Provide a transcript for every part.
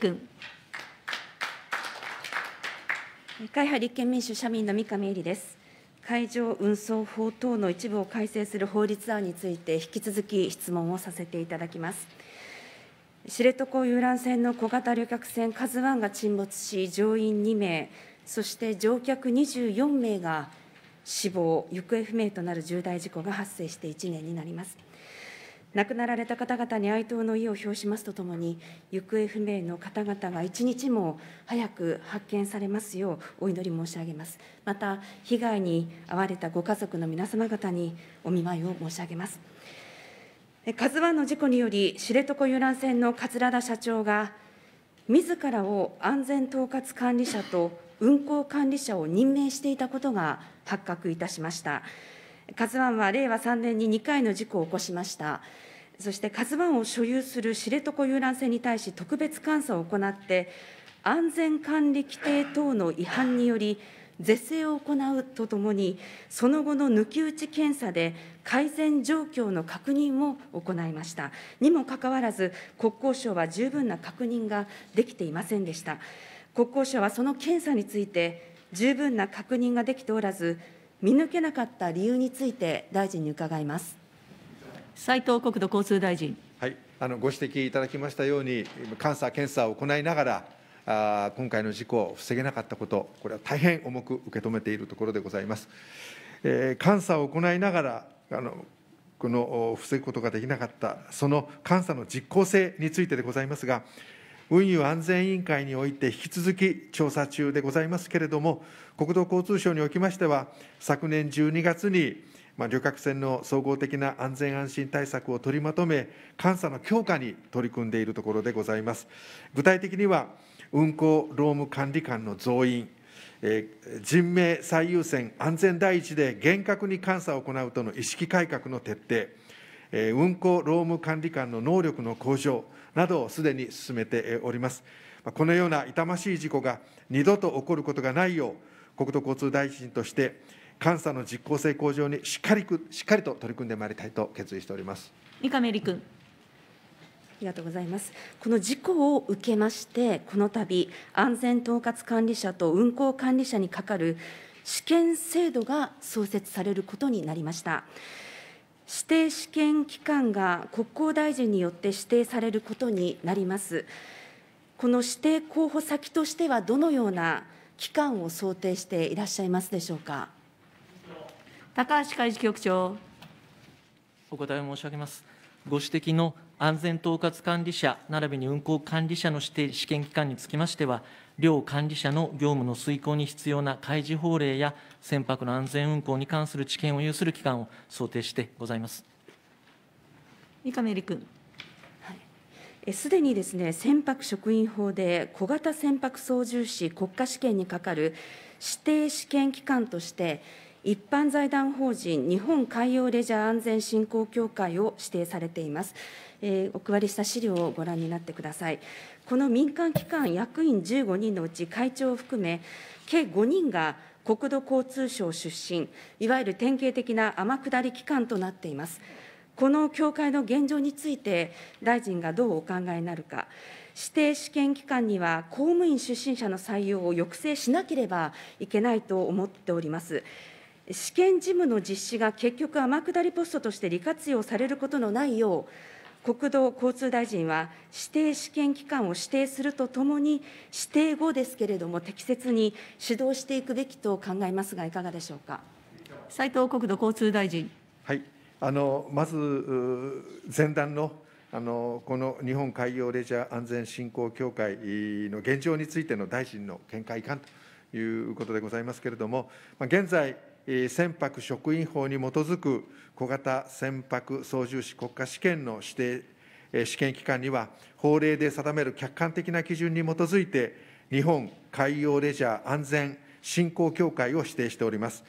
君。会派立憲民主・社民の三上恵里です。海上運送法等の一部を改正する法律案について、引き続き質問をさせていただきます。知床遊覧船の小型旅客船、カズワンが沈没し、乗員2名、そして乗客24名が死亡、行方不明となる重大事故が発生して1年になります。亡くなられた方々に哀悼の意を表しますとともに、行方不明の方々が一日も早く発見されますようお祈り申し上げます。また、被害に遭われたご家族の皆様方にお見舞いを申し上げます。カズワンの事故により、知床遊覧船の桂田社長が、自らを安全統括管理者と運航管理者を任命していたことが発覚いたしました。カズワンは令和3年に2回の事故を起こしました。そして、カズワンを所有する知床遊覧船に対し、特別監査を行って、安全管理規定等の違反により、是正を行うとともに、その後の抜き打ち検査で改善状況の確認を行いました。にもかかわらず、国交省は十分な確認ができていませんでした。国交省はその検査について、十分な確認ができておらず、見抜けなかった理由について、大臣に伺います。斉藤国土交通大臣。はい、あのご指摘いただきましたように、監査、検査を行いながら、あ今回の事故を防げなかったこと、これは大変重く受け止めているところでございます。えー、監査を行いながらあのこの防ぐことができなかった、その監査の実効性についてでございますが、運輸安全委員会において引き続き調査中でございますけれども、国土交通省におきましては、昨年12月にまあ、旅客船の総合的な安全安心対策を取りまとめ、監査の強化に取り組んでいるところでございます。具体的には、運航労務管理官の増員、人命最優先、安全第一で厳格に監査を行うとの意識改革の徹底、運航労務管理官の能力の向上などをすでに進めております。このような痛ましい事故が二度と起こることがないよう、国土交通大臣として、監査の実効性向上にしっかりしっかりと取り組んでまいりたいと決意しております三上理君。ありがとうございますこの事故を受けまして、この度安全統括管理者と運行管理者に係る試験制度が創設されることになりました。指定試験機関が国交大臣によって指定されることになります。この指定候補先としては、どのような機関を想定していらっしゃいますでしょうか。高橋海事局長。お答え申し上げます。ご指摘の安全統括管理者並びに運航管理者の指定試験機関につきましては、両管理者の業務の遂行に必要な開示法令や船舶の安全運航に関する知見を有する機関を想定してございます。三上理君。すでにですね船舶職員法で小型船舶操縦士国家試験にかかる指定試験機関として一般財団法人日本海洋レジャー安全振興協会を指定されています。えー、お配りした資料をご覧になってください。この民間機関役員15人のうち会長を含め、計5人が国土交通省出身、いわゆる典型的な天下り機関となっています。この協会の現状について、大臣がどうお考えになるか、指定試験機関には公務員出身者の採用を抑制しなければいけないと思っております。試験事務の実施が結局、天下りポストとして利活用されることのないよう、国土交通大臣は指定試験機関を指定するとともに、指定後ですけれども、適切に指導していくべきと考えますが、いかがでしょうか。斉藤国土交通大臣。はい、あのまず前段のあのこの日本海洋レジャー安全振興協会の現状についての大臣の見解感ということでございますけれども、ま現在、船舶職員法に基づく小型船舶操縦士国家試験の指定試験機関には、法令で定める客観的な基準に基づいて、日本海洋レジャー安全振興協会を指定しております。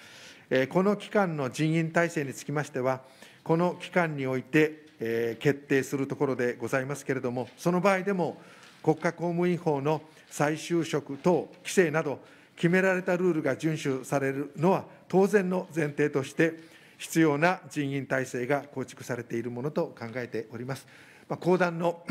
この機関の人員体制につきましては、この機関において決定するところでございますけれども、その場合でも、国家公務員法の再就職等規制など、決められたルールが遵守されるのは当然の前提として、必要な人員体制が構築されているものと考えております。まあ、講談の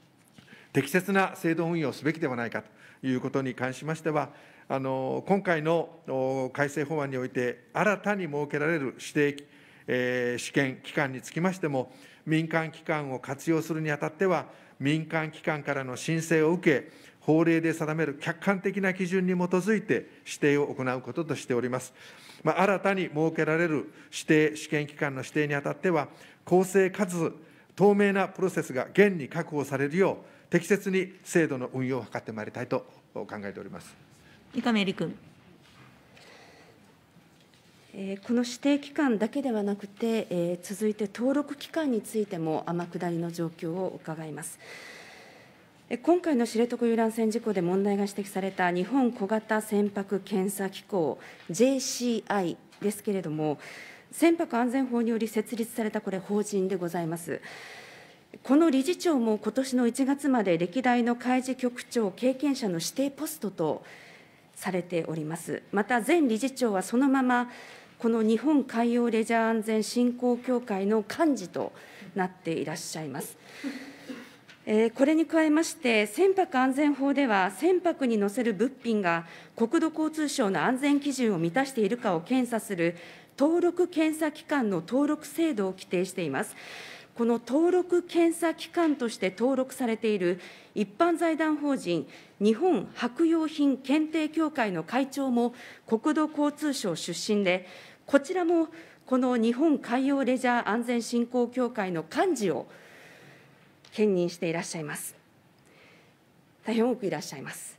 適切な制度運用すべきではないかということに関しましては、あの今回の改正法案において、新たに設けられる指定、えー、試験機関につきましても、民間機関を活用するにあたっては、民間機関からの申請を受け、法令で定める客観的な基準に基づいて指定を行うこととしております。まあ、新たに設けられる指定、試験機関の指定にあたっては、公正かつ透明なプロセスが現に確保されるよう、適切に制度の運用を図ってまいりたいと考えております。三上理君。この指定期間だけではなくて、続いて登録期間についても天下りの状況を伺います。今回の知床遊覧船事故で問題が指摘された日本小型船舶検査機構 JCI ですけれども、船舶安全法により設立されたこれ、法人でございます。この理事長も今年の1月まで歴代の海事局長経験者の指定ポストとされております。また前理事長はそのままこの日本海洋レジャー安全振興協会の幹事となっていらっしゃいます。これに加えまして、船舶安全法では、船舶に載せる物品が国土交通省の安全基準を満たしているかを検査する登録検査機関の登録制度を規定しています。この登録検査機関として登録されている一般財団法人日本舶用品検定協会の会長も国土交通省出身で、こちらもこの日本海洋レジャー安全振興協会の幹事を兼任していらっしゃいます。大変多くいらっしゃいます。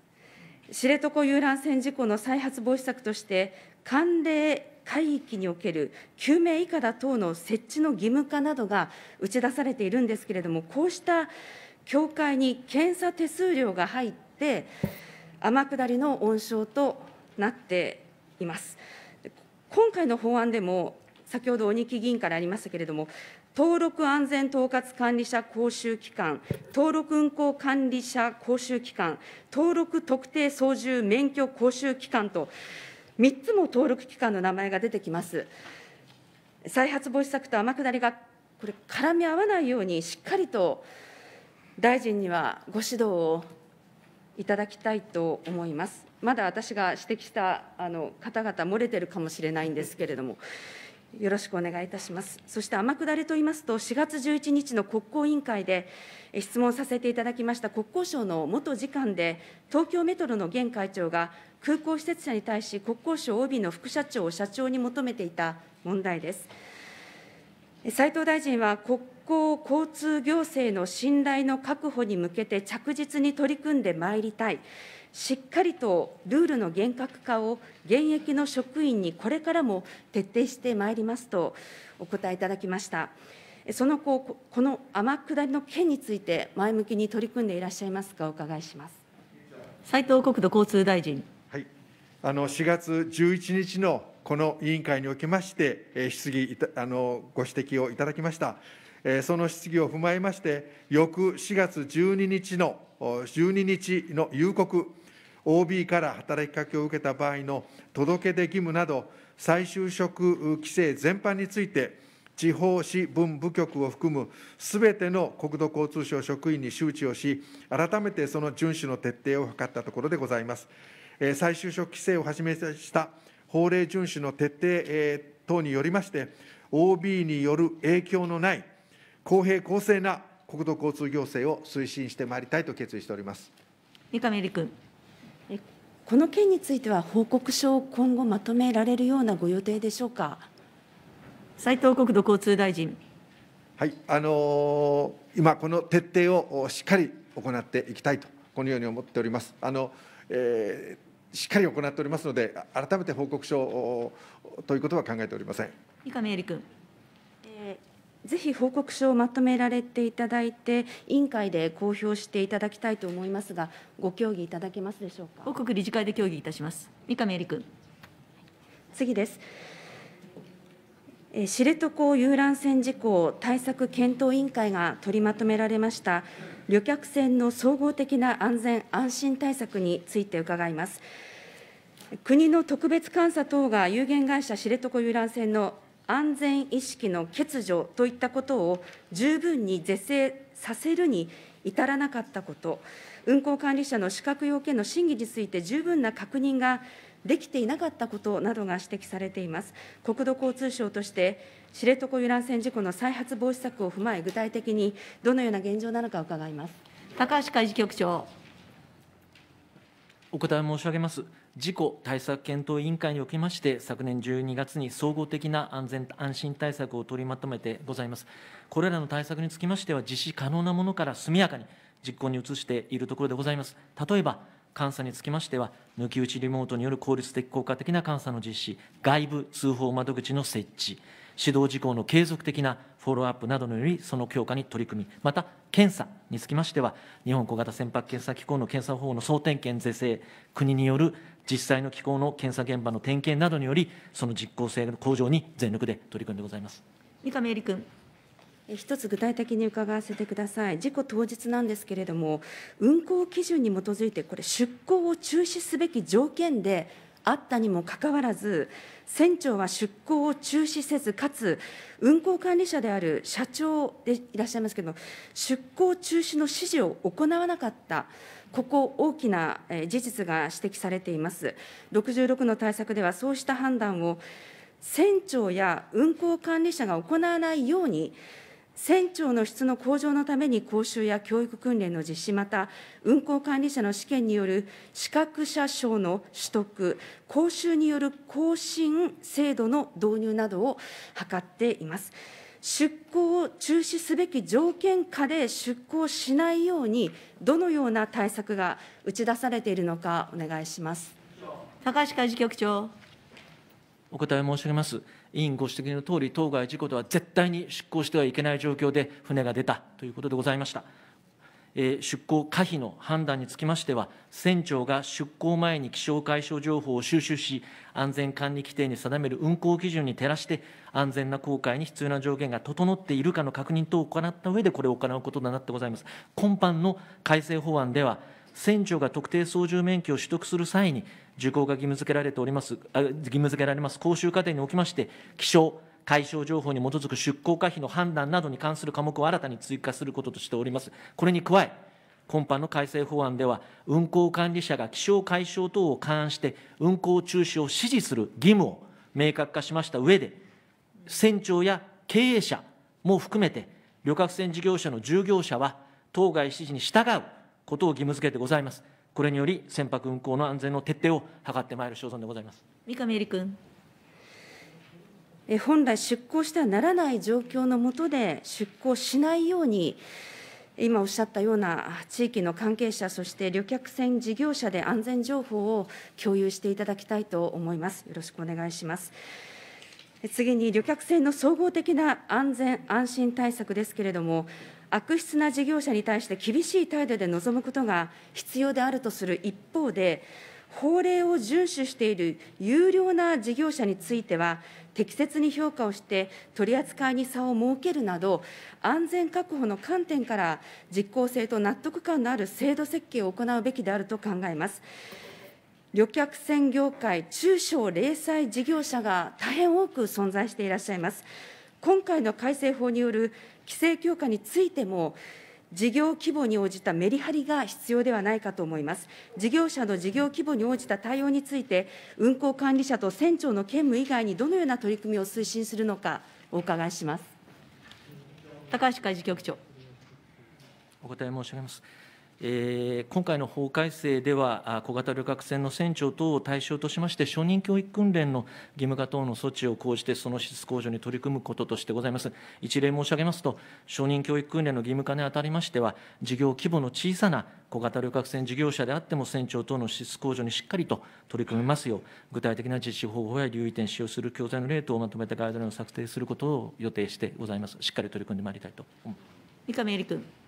知床遊覧船事故の再発防止策として、寒冷海域における救命いかだ等の設置の義務化などが打ち出されているんですけれども、こうした協会に検査手数料が入って、天下りの温床となっています。今回の法案でも、先ほど鬼木議員からありましたけれども、登録安全統括管理者講習機関、登録運行管理者講習機関、登録特定操縦免許講習機関と、3つも登録機関の名前が出てきます。再発防止策と天下りがこれ、絡み合わないように、しっかりと大臣にはご指導をいただきたいと思います。まだ私が指摘したあの方々、漏れてるかもしれないんですけれども。よろしくお願いいたします。そして天下りといいますと、4月11日の国交委員会で質問させていただきました国交省の元次官で、東京メトロの現会長が空港施設者に対し、国交省 OB の副社長を社長に求めていた問題です。斉藤大臣は国交交通行政の信頼の確保に向けて着実に取り組んでまいりたい。しっかりとルールの厳格化を現役の職員にこれからも徹底してまいりますとお答えいただきました。その後、この天下りの件について、前向きに取り組んでいらっしゃいますか、お伺いします斉藤国土交通大臣。はい、あの4月11日のこの委員会におきまして、えー、質疑あのご指摘をいただきました。えその質疑を踏まえまして、翌4月12日の12日の夕刻 OB から働きかけを受けた場合の届け出義務など、再就職規制全般について、地方市文部局を含むすべての国土交通省職員に周知をし、改めてその遵守の徹底を図ったところでございます。再就職規制をはじめとした法令遵守の徹底等によりまして、OB による影響のない公平公正な国土交通行政を推進してまいりたいと決意しております。三上理君。この件については報告書を今後まとめられるようなご予定でしょうか斉藤国土交通大臣。はいあのー、今、この徹底をしっかり行っていきたいと、このように思っております。あのえー、しっかり行っておりますので、改めて報告書ということは考えておりません。三上恵理君。ぜひ報告書をまとめられていただいて、委員会で公表していただきたいと思いますが、ご協議いただけますでしょうか。報告理事会で協議いたします。三上恵理君。次です。知床遊覧船事故対策検討委員会が取りまとめられました旅客船の総合的な安全・安心対策について伺います。国の特別監査等が有限会社知床遊覧船の安全意識の欠如といったことを十分に是正させるに至らなかったこと、運航管理者の資格要件の審議について十分な確認ができていなかったことなどが指摘されています。国土交通省として知床遊覧船事故の再発防止策を踏まえ、具体的にどのような現状なのか伺います高橋海事局長。お答え申し上げます。事故対策検討委員会におきまして、昨年12月に総合的な安全安心対策を取りまとめてございます。これらの対策につきましては、実施可能なものから速やかに実行に移しているところでございます。例えば、監査につきましては、抜き打ちリモートによる効率的、効果的な監査の実施、外部通報窓口の設置、指導事項の継続的なフォローアップなどのよりその強化に取り組み、また検査につきましては、日本小型船舶検査機構の検査方法の総点検是正、国による実際の機構の検査現場の点検などにより、その実効性の向上に全力で取り組んでございます。三上恵理君。一つ具体的に伺わせてください、事故当日なんですけれども、運航基準に基づいて、これ、出航を中止すべき条件であったにもかかわらず、船長は出航を中止せず、かつ運航管理者である社長でいらっしゃいますけれども、出航中止の指示を行わなかった。ここ、大きな事実が指摘されています。66の対策では、そうした判断を船長や運航管理者が行わないように、船長の質の向上のために講習や教育訓練の実施、また運航管理者の試験による資格者証の取得、講習による更新制度の導入などを図っています。出航を中止すべき条件下で出航しないように、どのような対策が打ち出されているのか、お願いします高橋海事局長。お答え申し上げます。委員ご指摘のとおり、当該事故とは絶対に出航してはいけない状況で船が出たということでございました。出航可否の判断につきましては、船長が出航前に気象解消情報を収集し、安全管理規定に定める運航基準に照らして、安全な航海に必要な条件が整っているかの確認等を行った上で、これを行うことだなってございます。今般の改正法案では、船長が特定操縦免許を取得する際に、受講が義務付けられております、義務付けられます講習課程におきまして、気象、解消情報に基づく出航可否の判断などに関する科目を新たに追加することとしております。これに加え、今般の改正法案では、運航管理者が気象解消等を勘案して、運航中止を指示する義務を明確化しました上で、船長や経営者も含めて、旅客船事業者の従業者は、当該指示に従うことを義務付けてございます。これにより、船舶運航の安全の徹底を図ってまいる所存でございます。三上恵里君。本来、出航してはならない状況の下で、出航しないように、今おっしゃったような地域の関係者、そして旅客船事業者で安全情報を共有していただきたいと思います。よろしくお願いします。次に旅客船の総合的な安全・安心対策ですけれども、悪質な事業者に対して厳しい態度で臨むことが必要であるとする一方で、法令を遵守している有料な事業者については、適切に評価をして取り扱いに差を設けるなど安全確保の観点から実効性と納得感のある制度設計を行うべきであると考えます。旅客船業界、中小零細事業者が大変多く存在していらっしゃいます。今回の改正法による規制強化についても、事業規模に応じたメリハリが必要ではないかと思います。事業者の事業規模に応じた対応について、運航管理者と船長の兼務以外にどのような取り組みを推進するのか、お伺いします。高橋海事局長。お答え申し上げます。え今回の法改正では、小型旅客船の船長等を対象としまして、初任教育訓練の義務化等の措置を講じて、その質向上に取り組むこととしてございます。一例申し上げますと、承認教育訓練の義務化にあたりましては、事業規模の小さな小型旅客船事業者であっても、船長等の質向上にしっかりと取り組みますよう、具体的な実施方法や留意点、使用する教材の例等をまとめたガイドラインを策定することを予定してございます。しっかり取り組んでまいりたいと三上恵里君。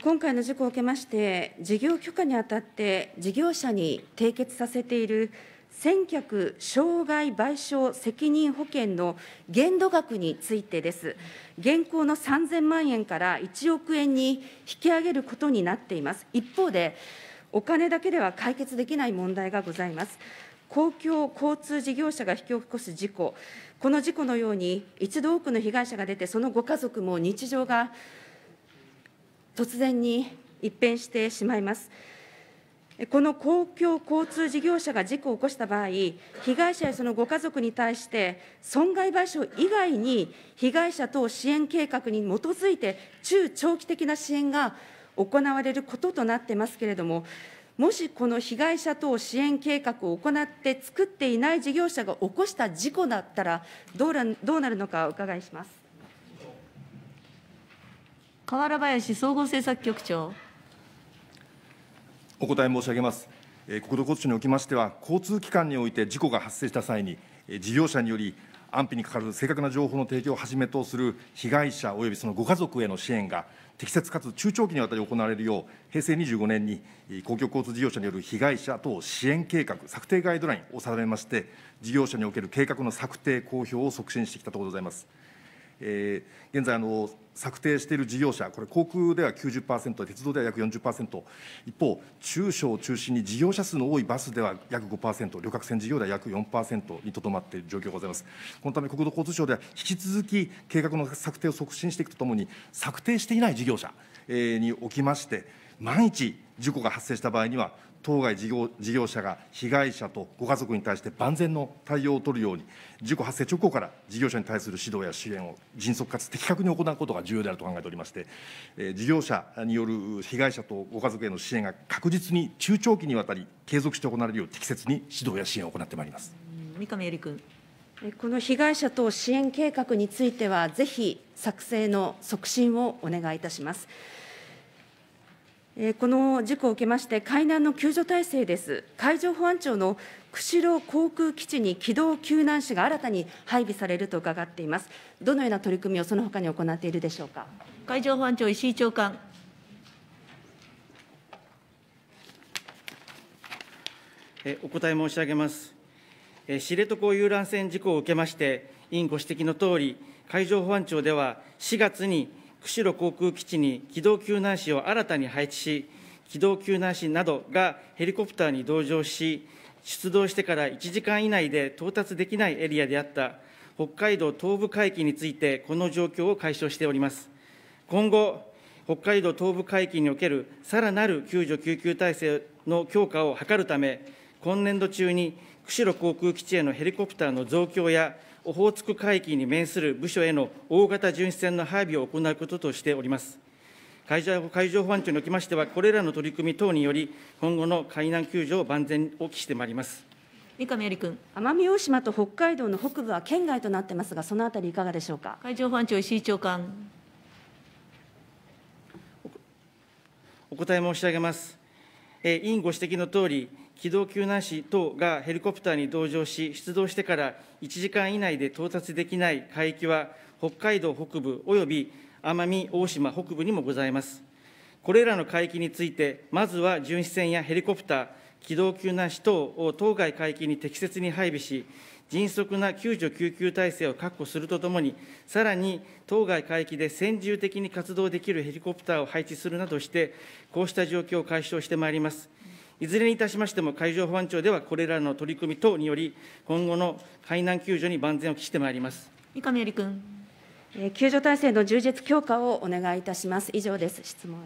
今回の事故を受けまして、事業許可にあたって事業者に締結させている先客障害賠償責任保険の限度額についてです。現行の3000万円から1億円に引き上げることになっています。一方で、お金だけでは解決できない問題がございます。公共交通事業者が引き起こす事故、この事故のように、一度多くの被害者が出て、そのご家族も日常が突然に一変してしまいます。この公共交通事業者が事故を起こした場合、被害者やそのご家族に対して、損害賠償以外に、被害者等支援計画に基づいて、中長期的な支援が行われることとなってますけれども、もしこの被害者等支援計画を行って作っていない事業者が起こした事故だったらどうら、どうなるのかお伺いします。河原林総合政策局長。お答え申し上げます。国土交通省におきましては、交通機関において事故が発生した際に、事業者により安否にかかる正確な情報の提供をはじめとする被害者およびそのご家族への支援が適切かつ中長期にわたり行われるよう、平成25年に公共交通事業者による被害者等支援計画策定ガイドラインを定めまして、事業者における計画の策定、公表を促進してきたところでございます。えー、現在あの、策定している事業者、これ、航空では90%、鉄道では約40%、一方、中小を中心に事業者数の多いバスでは約5%、旅客船事業では約4%にとどまっている状況がございます。このため、国土交通省では引き続き計画の策定を促進していくとともに、策定していない事業者えにおきまして、万一、事故が発生した場合には、当該事業事業者が被害者とご家族に対して万全の対応を取るように、事故発生直後から事業者に対する指導や支援を迅速かつ的確に行うことが重要であると考えておりまして、え事業者による被害者とご家族への支援が確実に中長期にわたり継続して行われるよう、適切に指導や支援を行ってまいります。三上恵里君この被害者等支援計画については、ぜひ作成の促進をお願いいたします。この事故を受けまして、海難の救助体制です。海上保安庁の釧路航空基地に機動救難士が新たに配備されると伺っています。どのような取り組みをその他に行っているでしょうか。海上保安庁石井長官。お答え申し上げます。知床遊覧船事故を受けまして、委員ご指摘のとおり、海上保安庁では4月に釧路航空基地に機動救難士を新たに配置し、機動救難士などがヘリコプターに同乗し、出動してから1時間以内で到達できないエリアであった北海道東部海域について、この状況を解消しております。今後、北海道東部海域におけるさらなる救助救急体制の強化を図るため、今年度中に釧路航空基地へのヘリコプターの増強や、オホーツク海域に面する部署への大型巡視船の配備を行うこととしております。海上海上保安庁におきましては、これらの取り組み等により、今後の海難救助を万全を期してまいります。三上由里君。奄美大島と北海道の北部は県外となってますが、そのあたりいかがでしょうか。海上保安庁石井長官。お答え申し上げます。え委員ご指摘のとおり、機動救難士等がヘリコプターに同乗し、出動してから1時間以内で到達できない海域は、北海道北部および奄美大島北部にもございます。これらの海域について、まずは巡視船やヘリコプター、機動救難士等を当該海域に適切に配備し、迅速な救助救急体制を確保するとともに、さらに当該海域で先住的に活動できるヘリコプターを配置するなどして、こうした状況を解消してまいります。いずれにいたしましても、海上保安庁ではこれらの取り組み等により、今後の海難救助に万全を期してまいります。三上由里君。救助体制の充実強化をお願いいたします。以上です。質問